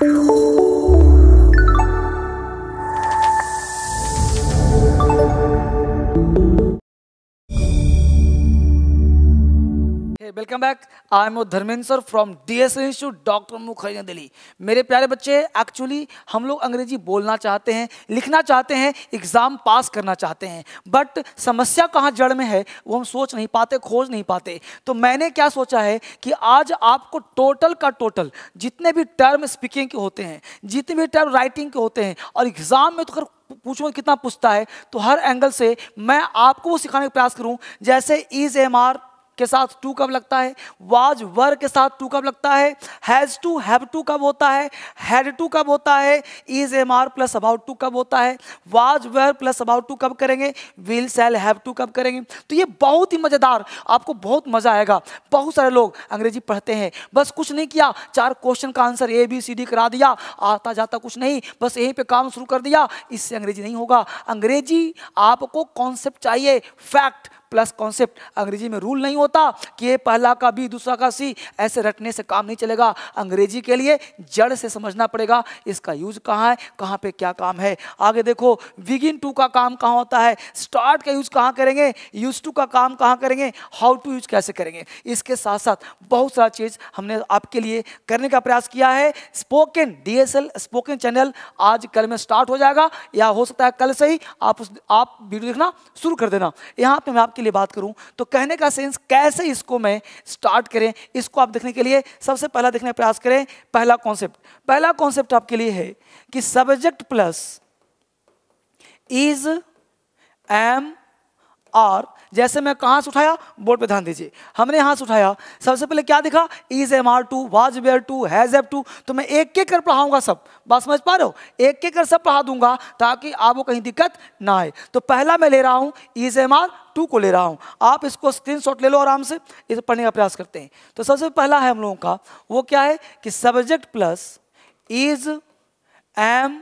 you I am ओ Dharmendra sir from D S institute doctor Mukherjee Delhi मेरे प्यारे बच्चे एक्चुअली हम लोग अंग्रेजी बोलना चाहते हैं लिखना चाहते हैं एग्ज़ाम पास करना चाहते हैं बट समस्या कहाँ जड़ में है वो हम सोच नहीं पाते खोज नहीं पाते तो मैंने क्या सोचा है कि आज आपको टोटल का टोटल जितने भी टर्म स्पीकिंग के होते हैं जितने भी टर्म राइटिंग के होते हैं और एग्ज़ाम में तो अगर पूछो कितना पूछता है तो हर एंगल से मैं आपको वो सिखाने का प्रयास करूं जैसे इज एम आर के साथ टू कब लगता है वाज वर के साथ टू कब लगता है हैज़ टू हैव टू कब होता है हैड टू कब होता है is am are plus about to कब होता है was were plus about to कब करेंगे विल सेल हैव टू कब करेंगे तो ये बहुत ही मज़ेदार आपको बहुत मज़ा आएगा बहुत सारे लोग अंग्रेजी पढ़ते हैं बस कुछ नहीं किया चार क्वेश्चन का answer A B C D करा दिया आता जाता कुछ नहीं बस यहीं पर काम शुरू कर दिया इससे अंग्रेजी नहीं होगा अंग्रेजी आपको कॉन्सेप्ट चाहिए फैक्ट प्लस कॉन्सेप्ट अंग्रेजी में रूल नहीं होता कि ये पहला का बी दूसरा का सी ऐसे रटने से काम नहीं चलेगा अंग्रेजी के लिए जड़ से समझना पड़ेगा इसका यूज कहाँ है कहाँ पे क्या काम है आगे देखो विगिन टू का काम कहाँ होता है स्टार्ट का यूज कहाँ करेंगे यूज टू का काम कहाँ करेंगे हाउ टू यूज कैसे करेंगे इसके साथ साथ बहुत सारा चीज़ हमने आपके लिए करने का प्रयास किया है स्पोकन डीएसएल स्पोकन चैनल आज कल में स्टार्ट हो जाएगा या हो सकता है कल से ही आप उस आप वीडियो देखना शुरू कर देना यहाँ पे मैं आपके के लिए बात करूं तो कहने का सेंस कैसे इसको मैं स्टार्ट करें इसको आप देखने के लिए सबसे पहला देखने का प्रयास करें पहला कॉन्सेप्ट पहला कॉन्सेप्ट आपके लिए है कि subject plus is am are जैसे मैं कहाँ से उठाया बोर्ड पे ध्यान दीजिए हमने यहाँ से उठाया सबसे पहले क्या दिखा is am are to was were to has F to तो मैं एक एक कर पढ़ाऊंगा सब बात समझ पा रहे हो एक एक कर सब पढ़ा दूंगा ताकि आपको कहीं दिक्कत ना आए तो पहला मैं ले रहा हूँ इज एम आर टू को ले रहा हूँ आप इसको स्क्रीन ले लो आराम से इसे पढ़ने का प्रयास करते हैं तो सबसे पहला है हम लोगों का वो क्या है कि subject plus is am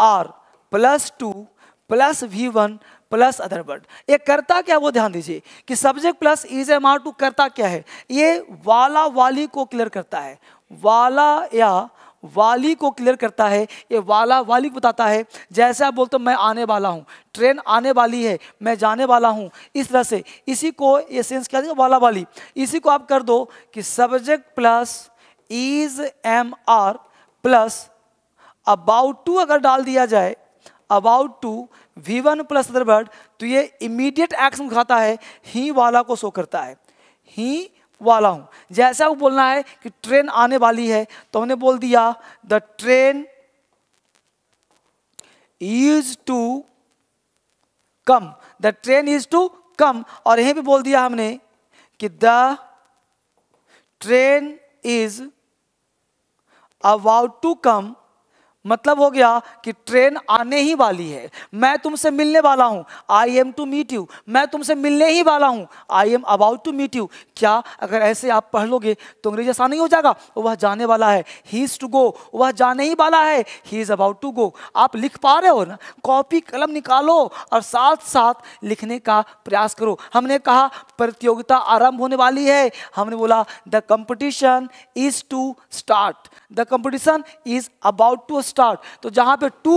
are plus to plus V one plus other word ये करता क्या वो ध्यान दीजिए कि subject plus is am are to करता क्या है ये वाला वाली को क्लियर करता है वाला या वाली को क्लियर करता है ये वाला वाली बताता है जैसे आप बोलते हो मैं आने वाला हूँ ट्रेन आने वाली है मैं जाने वाला हूँ इस तरह से इसी को ये सेंस क्या देगा वाला वाली इसी को आप कर दो कि subject plus is am are plus about to अगर डाल दिया जाए about to V one plus other word तो ये इमीडिएट एक्शन दिखाता है ही वाला को शो करता है ही वाला हूँ जैसे आपको बोलना है कि ट्रेन आने वाली है तो हमने बोल दिया the train is to come the train is to come और यहीं पे बोल दिया हमने कि the train is about to come मतलब हो गया कि ट्रेन आने ही वाली है मैं तुमसे मिलने वाला हूँ I am to meet you मैं तुमसे मिलने ही वाला हूँ I am about to meet you क्या अगर ऐसे आप पढ़ लोगे तो अंग्रेजी ऐसा नहीं हो जाएगा वह जाने वाला है ही इज़ टू गो वह जाने ही वाला है he is about to go आप लिख पा रहे हो ना कॉपी कलम निकालो और साथ साथ लिखने का प्रयास करो हमने कहा प्रतियोगिता आरंभ होने वाली है हमने बोला the competition is to start the competition is about to start तो जहाँ पे टू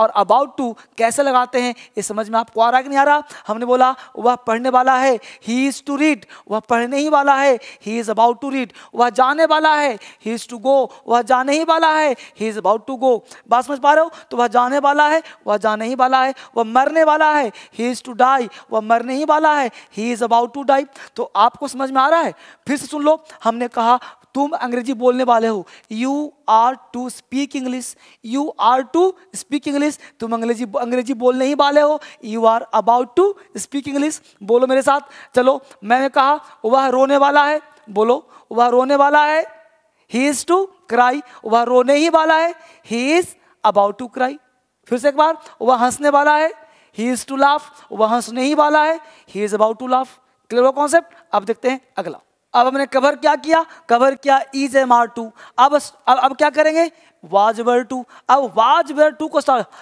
और अबाउट टू कैसे लगाते हैं ये समझ में आपको आ रहा है कि नहीं आ रहा हमने बोला वह पढ़ने वाला है ही इज़ टू रीड वह पढ़ने ही वाला है he is about to read वह जाने वाला है ही इज़ टू गो वह जाने ही वाला है he is about to go बात समझ पा रहे हो तो वह जाने वाला है वह जाने ही वाला है वह मरने वाला है ही इज़ टू डाई वह मरने ही वाला है he is about to die तो आपको समझ में आ रहा है फिर से सुन लो हमने कहा तुम अंग्रेजी बोलने वाले हो you are to speak English you are to speak English तुम अंग्रेजी अंग्रेजी बोलने ही वाले हो you are about to speak English बोलो मेरे साथ चलो मैंने कहा वह रोने वाला है बोलो वह रोने वाला है ही इज़ टू क्राई वह रोने ही वाला है he is about to cry फिर से एक बार वह हंसने वाला है ही इज़ टू लाफ वह हंसने ही वाला है he is about to laugh clear हुआ कॉन्सेप्ट अब देखते हैं अगला अब हमने कवर क्या किया कवर किया इज एम आर टू अब अब अब क्या करेंगे वाज वर टू अब वाज वर टू को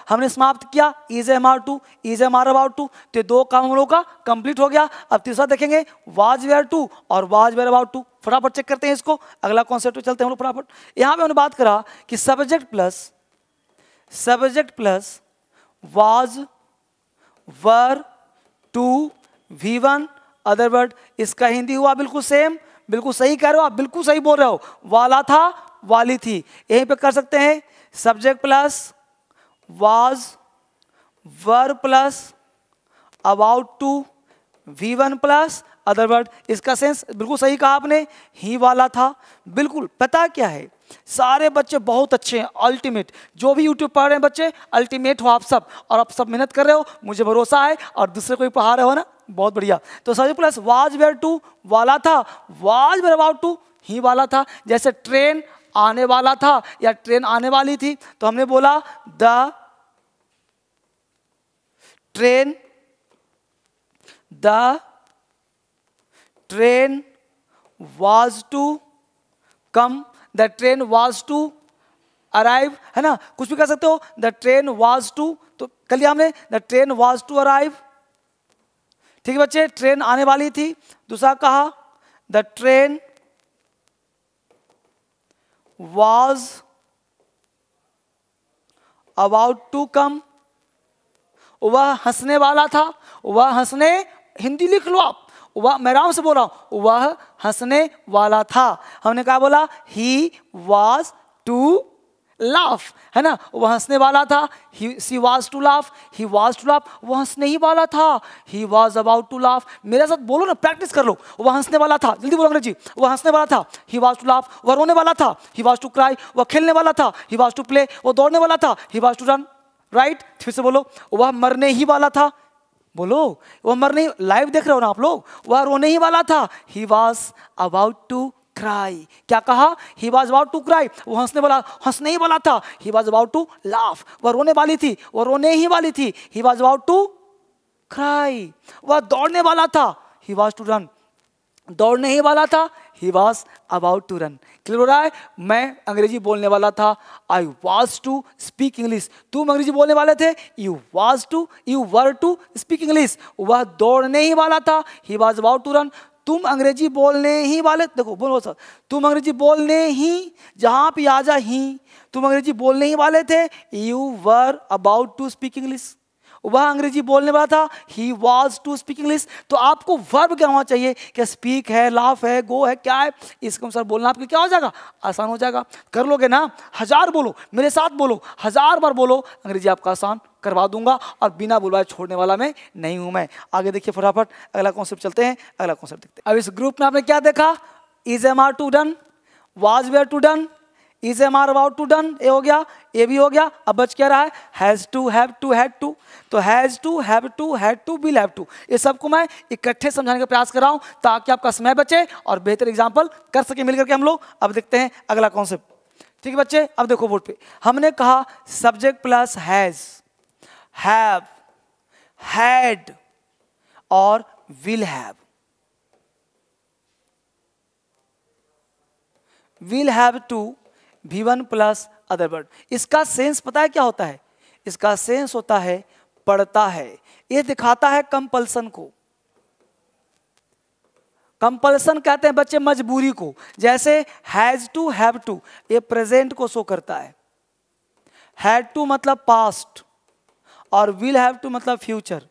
हमने समाप्त किया is am are to is am are about to तो दो काम हम लोग का कंप्लीट हो गया अब तीसरा देखेंगे वाज वेयर टू और वाज वेयर अबाउट टू फटाफट चेक करते हैं इसको अगला कॉन्सेप्ट पे चलते हैं हम लोग फटाफट यहाँ पे हमने बात करा कि subject plus subject plus was were to V one other word इसका हिंदी हुआ बिल्कुल सेम बिल्कुल सही कह रहे हो आप बिल्कुल सही बोल रहे हो वाला था वाली थी यहीं पे कर सकते हैं subject plus was were plus about to V one plus other word इसका सेंस बिल्कुल सही कहा आपने ही वाला था बिल्कुल पता क्या है सारे बच्चे बहुत अच्छे हैं अल्टीमेट जो भी यूट्यूब पढ़ रहे हैं बच्चे अल्टीमेट हो आप सब और आप सब मेहनत कर रहे हो मुझे भरोसा है और दूसरे को भी पढ़ा रहे हो ना बहुत बढ़िया तो सभी प्लस वाज वेयर टू वाला था वाज वेयर अबाउट टू ही वाला था जैसे ट्रेन आने वाला था या ट्रेन आने वाली थी तो हमने बोला the train the train was to come the train was to arrive है ना कुछ भी कह सकते हो द ट्रेन वॉज टू तो कल लिया हमने the train was to arrive ठीक है बच्चे ट्रेन आने वाली थी दूसरा कहा the train was about to come वह हंसने वाला था वह हंसने हिंदी लिख लो आप वह मैं आराम से बोल रहा हूँ वह हंसने वाला था हमने कहा बोला ही वॉज टू लाफ है ना वह हंसने वाला था he was to laugh he was to laugh वह हंसने ही वाला था he was about to laugh मेरे साथ बोलो ना प्रैक्टिस कर लो वह हंसने वाला था जल्दी बोलो अंग्रेजी वह हंसने वाला था ही वॉज टू लाफ वह रोने वाला था ही वॉज टू क्राई वह खेलने वाला था ही वॉज टू प्ले वह दौड़ने वाला था he was to run right फिर से बोलो वह मरने ही वाला था बोलो वो मर नहीं लाइव देख रहे हो ना आप लोग वह रोने ही वाला था he was about to cry क्या कहा he was about to cry वो हंसने वाला हंसने ही वाला था he was about to laugh वह रोने वाली थी वह रोने ही वाली थी he was about to cry वह दौड़ने वाला था ही वॉज टू रन दौड़ने ही वाला था he was about to run clear हो रहा है मैं अंग्रेजी बोलने वाला था I was to speak English तुम अंग्रेजी बोलने वाले थे you was to you were to speak English वह दौड़ने ही वाला था he was about to run तुम अंग्रेजी बोलने ही वाले देखो बोलो सर तुम अंग्रेजी बोलने ही जहाँ पे आ जा ही तुम अंग्रेजी बोलने ही वाले थे you were about to speak English वह अंग्रेजी बोलने वाला था he was to speak English तो आपको वर्ब क्या होना चाहिए क्या स्पीक है लाफ है गो है क्या है इसके अनुसार बोलना आपके क्या हो जाएगा आसान हो जाएगा कर लोगे ना हजार बोलो मेरे साथ बोलो हजार बार बोलो अंग्रेजी आपका आसान करवा दूंगा और बिना बुलवाए छोड़ने वाला मैं नहीं हूं मैं आगे देखिए फटाफट अगला कॉन्सेप्ट चलते हैं अगला कॉन्सेप्ट देखते हैं अब इस ग्रुप में आपने क्या देखा is am are to done was were to done is am are about to done ए हो गया ए भी हो गया अब बच क्या रहा है has to have to had to तो has to have to had to will have to ये सबको मैं इकट्ठे समझाने का प्रयास कर रहा हूं ताकि आपका समय बचे और बेहतर एग्जाम्पल कर सके मिलकर के हम लोग अब देखते हैं अगला कॉन्सेप्ट ठीक है बच्चे अब देखो बोर्ड पे हमने कहा subject plus has have had और will have will have to V one plus other word इसका सेंस पता है क्या होता है इसका सेंस होता है पढ़ता है ये दिखाता है कंपल्सन को कंपल्सन कहते हैं बच्चे मजबूरी को जैसे हैज टू हैव टू ये प्रेजेंट को शो करता है हैड टू मतलब पास्ट और विल हैव टू मतलब फ्यूचर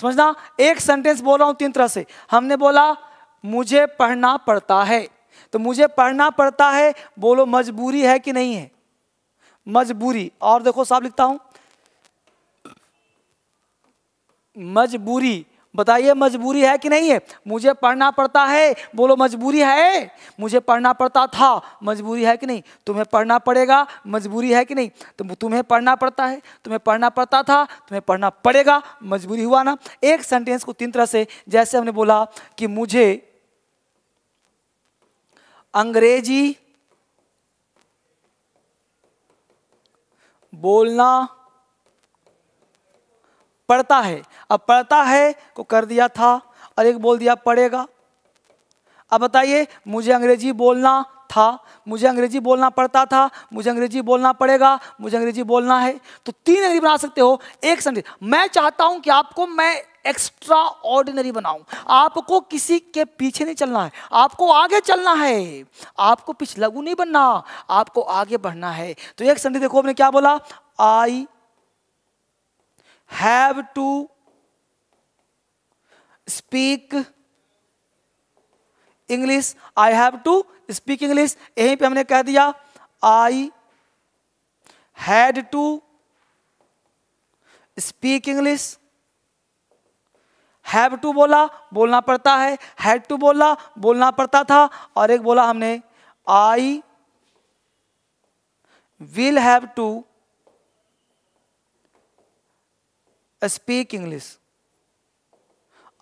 समझना एक सेंटेंस बोल रहा हूं तीन तरह से हमने बोला मुझे पढ़ना पड़ता है तो मुझे पढ़ना पड़ता है बोलो मजबूरी है कि नहीं है मजबूरी और देखो साहब लिखता हूं मजबूरी बताइए मजबूरी है कि नहीं है मुझे पढ़ना पड़ता है बोलो मजबूरी है मुझे पढ़ना पड़ता था मजबूरी है कि नहीं तुम्हें पढ़ना पड़ेगा मजबूरी है कि नहीं तो तुम्हें पढ़ना पड़ता है तुम्हें पढ़ना पड़ता था तुम्हें पढ़ना पड़ेगा मजबूरी हुआ ना एक सेंटेंस को तीन तरह से जैसे हमने बोला कि मुझे अंग्रेजी बोलना पढ़ता है अब पढ़ता है को कर दिया था और एक बोल दिया पढ़ेगा अब बताइए मुझे अंग्रेजी बोलना था मुझे अंग्रेजी बोलना पड़ता था मुझे अंग्रेजी बोलना पड़ेगा मुझे अंग्रेजी बोलना है तो तीन अंग्रेजी बना सकते हो एक संदेश मैं चाहता हूं कि आपको मैं एक्स्ट्रा ऑर्डिनरी बनाऊं आपको किसी के पीछे नहीं चलना है आपको आगे चलना है आपको पिछलगू नहीं बनना आपको आगे बढ़ना है तो एक संधि देखो आपने क्या बोला I have to speak English I have to speak English यहीं पे हमने कह दिया I had to speak English have to बोला बोलना पड़ता है हैड टू बोला बोलना पड़ता था और एक बोला हमने I will have to speak English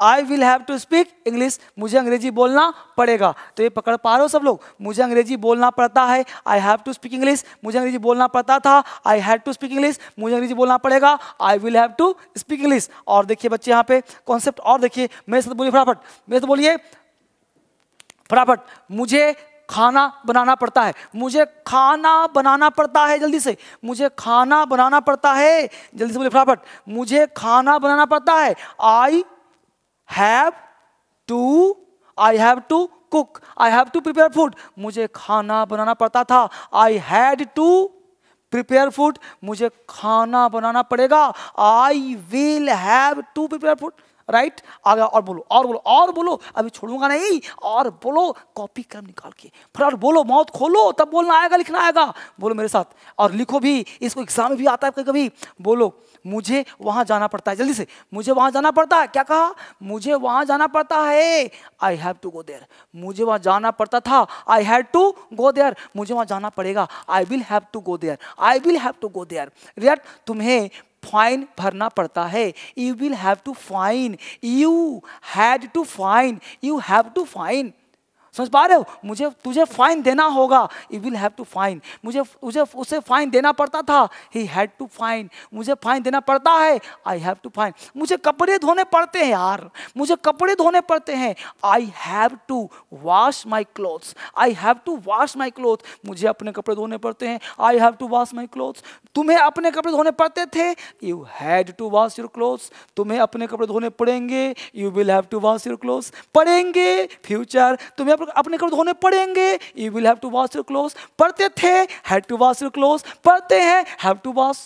I will have to speak English मुझे अंग्रेजी बोलना पड़ेगा तो ये पकड़ पा रहे हो सब लोग मुझे अंग्रेजी बोलना पड़ता है I have to speak English मुझे अंग्रेजी बोलना पड़ता था I had to speak English मुझे अंग्रेजी बोलना पड़ेगा I will have to speak English और देखिए बच्चे यहाँ पे कॉन्सेप्ट और देखिए मेरे साथ बोलिए फटाफट मेरे साथ बोलिए फटाफट मुझे खाना बनाना पड़ता है मुझे खाना बनाना पड़ता है जल्दी से मुझे खाना बनाना पड़ता है जल्दी से बोलिए फटाफट मुझे खाना बनाना पड़ता है I have to I have to cook I have to prepare food मुझे खाना बनाना पड़ता था I had to prepare food मुझे खाना बनाना पड़ेगा I will have to prepare food right आ गया और बोलो और बोलो और बोलो अभी छोड़ूंगा नहीं और बोलो कॉपी कम निकाल के फिर और बोलो मौत खोलो तब बोलना आएगा लिखना आएगा बोलो मेरे साथ और लिखो भी इसको एग्जाम भी आता है कभी बोलो मुझे वहाँ जाना पड़ता है जल्दी से मुझे वहाँ जाना पड़ता है क्या कहा मुझे वहाँ जाना पड़ता है I have to go there मुझे वहाँ जाना पड़ता था I have to go there मुझे वहाँ जाना पड़ेगा I will have to go there I will have to go there right तुम्हें फाइन भरना पड़ता है you will have to fine you had to fine you have to fine समझ पा रहे हो मुझे तुझे फाइन देना होगा you will have to fine मुझे मुझे उसे फाइन देना पड़ता था ही हैड टू फाइन मुझे फाइन देना पड़ता है आई हैव टू फाइन मुझे कपड़े धोने पड़ते हैं यार मुझे कपड़े धोने पड़ते हैं I have to wash my clothes I have to wash my cloth मुझे अपने कपड़े धोने पड़ते हैं I have to wash my clothes तुम्हें अपने कपड़े धोने पड़ते थे you had to wash your clothes तुम्हें अपने कपड़े धोने पड़ेंगे you will have to wash your clothes पड़ेंगे फ्यूचर तुम्हें कपड़े अपने कपड़े धोने पड़ेंगे you will have to wash your cloth पढ़ते थे have to wash your cloth पढ़ते हैं हैव टू वॉश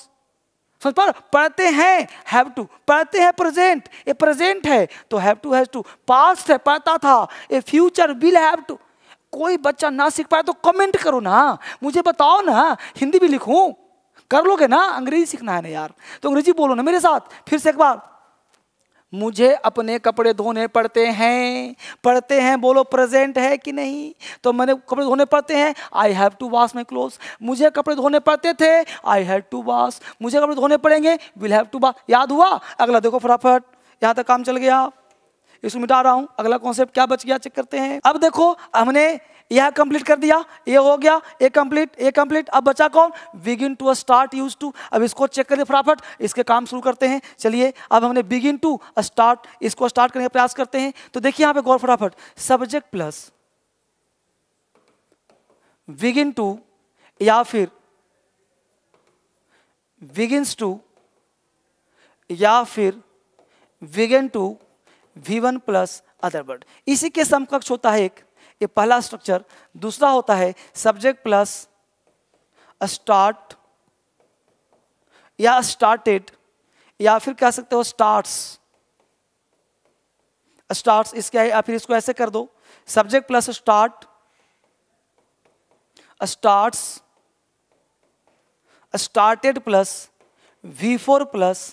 समझ पा पढ़ते हैं हैव टू पढ़ते हैं प्रेजेंट ये प्रेजेंट है तो have to has to past है पढ़ता था ए फ्यूचर विल हैव टू कोई बच्चा ना सीख पाए तो कमेंट करो ना मुझे बताओ ना हिंदी भी लिखूं कर लोगे ना अंग्रेजी सीखना है ना यार तो अंग्रेजी बोलो ना मेरे साथ फिर से एक बार मुझे अपने कपड़े धोने पड़ते हैं पड़ते हैं बोलो प्रेजेंट है कि नहीं तो मैंने कपड़े धोने पड़ते हैं I have to wash my cloth मुझे कपड़े धोने पड़ते थे आई हैव टू वॉश मुझे कपड़े धोने पड़ेंगे विल हैव टू वॉश याद हुआ अगला देखो फटाफट यहाँ तक काम चल गया इसको मिटा रहा हूँ अगला कॉन्सेप्ट क्या बच गया चेक करते हैं अब देखो हमने यह कंप्लीट कर दिया ये हो गया ये कंप्लीट ये कंप्लीट अब बचा कौन begin to start used to अब इसको चेक करिए फटाफट इसके काम शुरू करते हैं चलिए अब हमने बिगिन टू स्टार्ट इसको स्टार्ट करने का प्रयास करते हैं तो देखिए यहां पे गौर फटाफट सब्जेक्ट प्लस बिगिन टू या फिर बिगिनस टू या फिर begin to V one plus other word इसी के समकक्ष होता है एक ये पहला स्ट्रक्चर दूसरा होता है सब्जेक्ट प्लस स्टार्ट या स्टार्टेड या फिर कह सकते हो स्टार्ट्स स्टार्ट्स इसके या फिर इसको ऐसे कर दो subject plus start starts started plus V four plus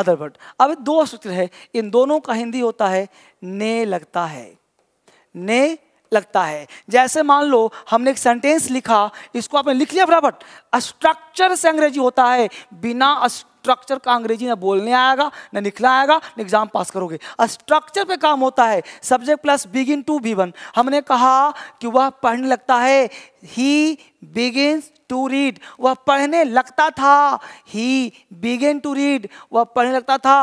other word अब दो स्ट्रक्चर है इन दोनों का हिंदी होता है ने लगता है ने लगता है जैसे मान लो हमने एक सेंटेंस लिखा इसको आपने लिख लिया फटाफट स्ट्रक्चर से अंग्रेजी होता है बिना स्ट्रक्चर का अंग्रेजी ना बोलने आएगा ना निकला आएगा ना एग्जाम पास करोगे स्ट्रक्चर पे काम होता है subject plus begin to B one हमने कहा कि वह पढ़ने लगता है ही बिगिन टू रीड वह पढ़ने लगता था ही बिगेन टू रीड वह पढ़ने लगता था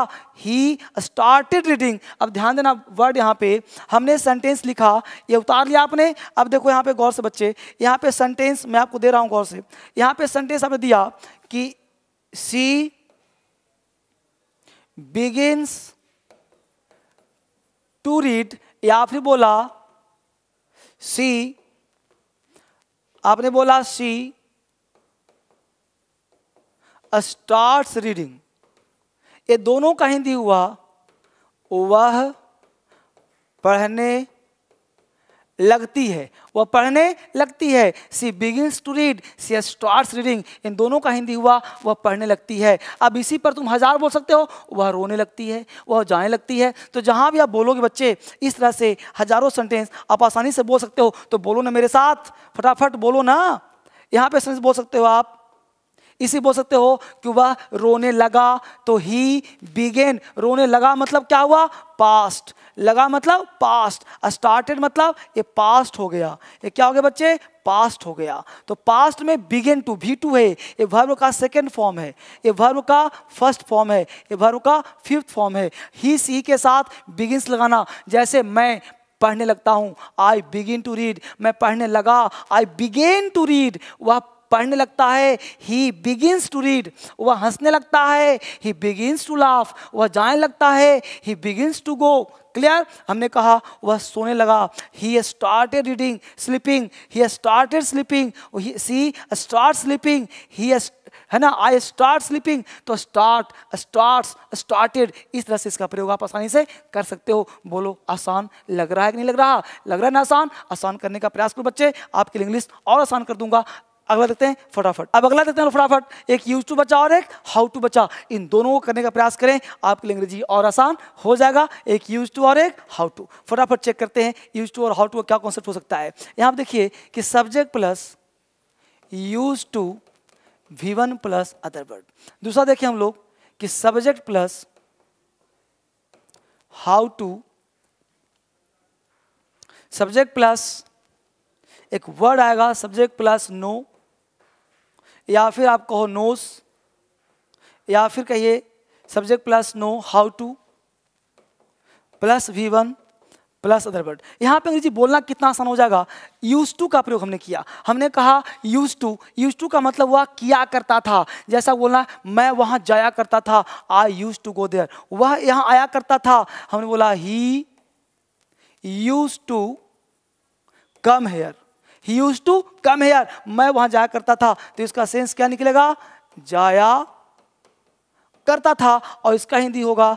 ही स्टार्टेड रीडिंग अब ध्यान देना वर्ड यहाँ पे हमने सेंटेंस लिखा ये उतार लिया आपने अब देखो यहाँ पे गौर से बच्चे यहाँ पे सेंटेंस मैं आपको दे रहा हूँ गौर से यहाँ पे सेंटेंस आपने दिया कि सी बिगिनस टू रीड या फिर बोला सी आपने बोला सी स्टार्ट रीडिंग ये दोनों का हिंदी हुआ वह पढ़ने लगती है वह पढ़ने लगती है she begins to read she starts reading इन दोनों का हिंदी हुआ वह पढ़ने लगती है अब इसी पर तुम हज़ार बोल सकते हो वह रोने लगती है वह जाने लगती है तो जहाँ भी आप बोलोगे बच्चे इस तरह से हज़ारों सेंटेंस आप आसानी से बोल सकते हो तो बोलो ना मेरे साथ फटाफट बोलो ना यहाँ पे सेंटेंस बोल सकते हो आप इसी बोल सकते हो कि वह रोने लगा तो ही बिगेन रोने लगा मतलब क्या हुआ पास्ट लगा मतलब पास्ट स्टार्टेड मतलब ये पास्ट हो गया ये क्या हो गया बच्चे पास्ट हो गया तो पास्ट में बिगेन टू भी टू है ये वर्ब का सेकेंड फॉर्म है ये वर्ब का फर्स्ट फॉर्म है ये वर्ब का फिफ्थ फॉर्म है ही सी के साथ बिगिनस लगाना जैसे मैं पढ़ने लगता हूँ आई बिगिन टू रीड मैं पढ़ने लगा आई बिगेन टू रीड वह पढ़ने लगता है ही बिगिनस टू रीड वह हंसने लगता है ही बिगिनस टू लाफ वह जाने लगता है he begins to go clear हमने कहा वह सोने लगा he started reading sleeping he started sleeping she start sleeping ही है ना आई स्टार्ट स्लीपिंग तो स्टार्ट स्टार्ट स्टार्टेड इस तरह से इसका प्रयोग आप आसानी से कर सकते हो बोलो आसान लग रहा है कि नहीं लग रहा लग रहा है ना आसान आसान करने का प्रयास करो बच्चे आपके लिए इंग्लिश और आसान कर दूंगा अगला देखते हैं फटाफट अब अगला देखते हैं फटाफट एक यूज टू बचा और एक हाउ टू बचा इन दोनों को करने का प्रयास करें आपके लिए अंग्रेजी और आसान हो जाएगा एक यूज टू और एक हाउ टू फटाफट चेक करते हैं यूज टू और हाउ टू क्या कॉन्सेप्ट हो सकता है यहाँ देखिए कि subject plus used to V one plus other word दूसरा देखिए हम लोग कि subject plus how to subject plus एक वर्ड आएगा सब्जेक्ट प्लस नो या फिर आप कहो नोस या फिर कहिए subject plus know how to plus V one plus other word यहाँ पे अंग्रेजी बोलना कितना आसान हो जाएगा यूज टू का प्रयोग हमने किया हमने कहा यूज टू यूज टू का मतलब वह किया करता था जैसा बोलना मैं वहाँ जाया करता था I used to go there वह यहाँ आया करता था हमने बोला he used to come here he used to come here मैं वहां जाया करता था तो इसका सेंस क्या निकलेगा जाया करता था और इसका हिंदी होगा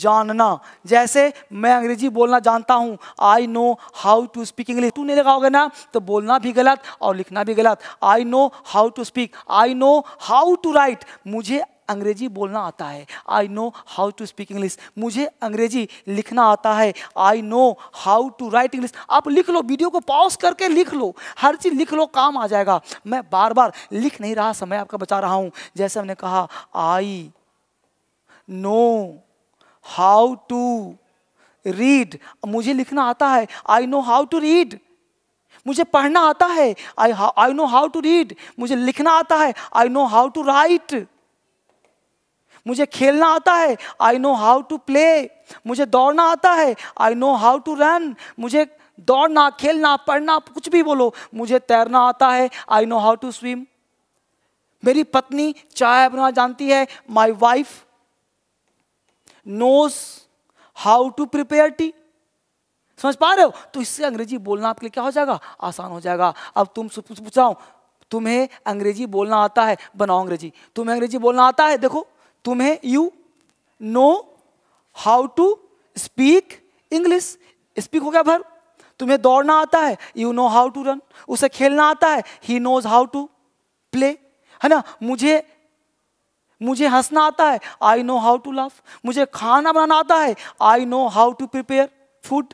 जानना जैसे मैं अंग्रेजी बोलना जानता हूं I know how to speak English तू नहीं लगाओगे ना तो बोलना भी गलत और लिखना भी गलत I know how to speak I know how to write मुझे अंग्रेजी बोलना आता है I know how to speak English मुझे अंग्रेजी लिखना आता है I know how to write English आप लिख लो वीडियो को पॉज करके लिख लो हर चीज़ लिख लो काम आ जाएगा मैं बार बार लिख नहीं रहा समय आपका बचा रहा हूँ जैसे हमने कहा I know how to read मुझे लिखना आता है I know how to read मुझे पढ़ना आता है I I know how to read मुझे लिखना आता है I know how to write मुझे खेलना आता है I know how to play मुझे दौड़ना आता है I know how to run मुझे दौड़ना खेलना पढ़ना कुछ भी बोलो मुझे तैरना आता है I know how to swim मेरी पत्नी चाय बनाना जानती है my wife knows how to prepare tea समझ पा रहे हो तो इससे अंग्रेजी बोलना आपके लिए क्या हो जाएगा आसान हो जाएगा अब तुम पूछ पूछाओ तुम्हें अंग्रेजी बोलना आता है बनाओ अंग्रेजी तुम्हें अंग्रेजी बोलना आता है देखो तुम्हें you know how to speak English speak हो गया भर तुम्हें दौड़ना आता है you know how to run उसे खेलना आता है he knows how to play है ना मुझे मुझे हंसना आता है I know how to laugh मुझे खाना बनाना आता है I know how to prepare food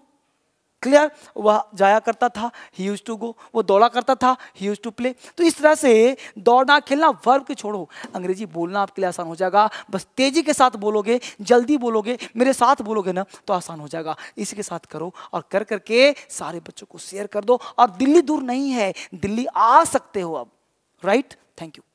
clear वह जाया करता था ही यूज टू गो वो दौड़ा करता था ही यूज टू प्ले तो इस तरह से दौड़ना खेलना वर्ब के छोड़ो अंग्रेजी बोलना आपके लिए आसान हो जाएगा बस तेजी के साथ बोलोगे जल्दी बोलोगे मेरे साथ बोलोगे ना तो आसान हो जाएगा इसी के साथ करो और कर करके सारे बच्चों को शेयर कर दो और दिल्ली दूर नहीं है दिल्ली आ सकते हो अब राइट थैंक यू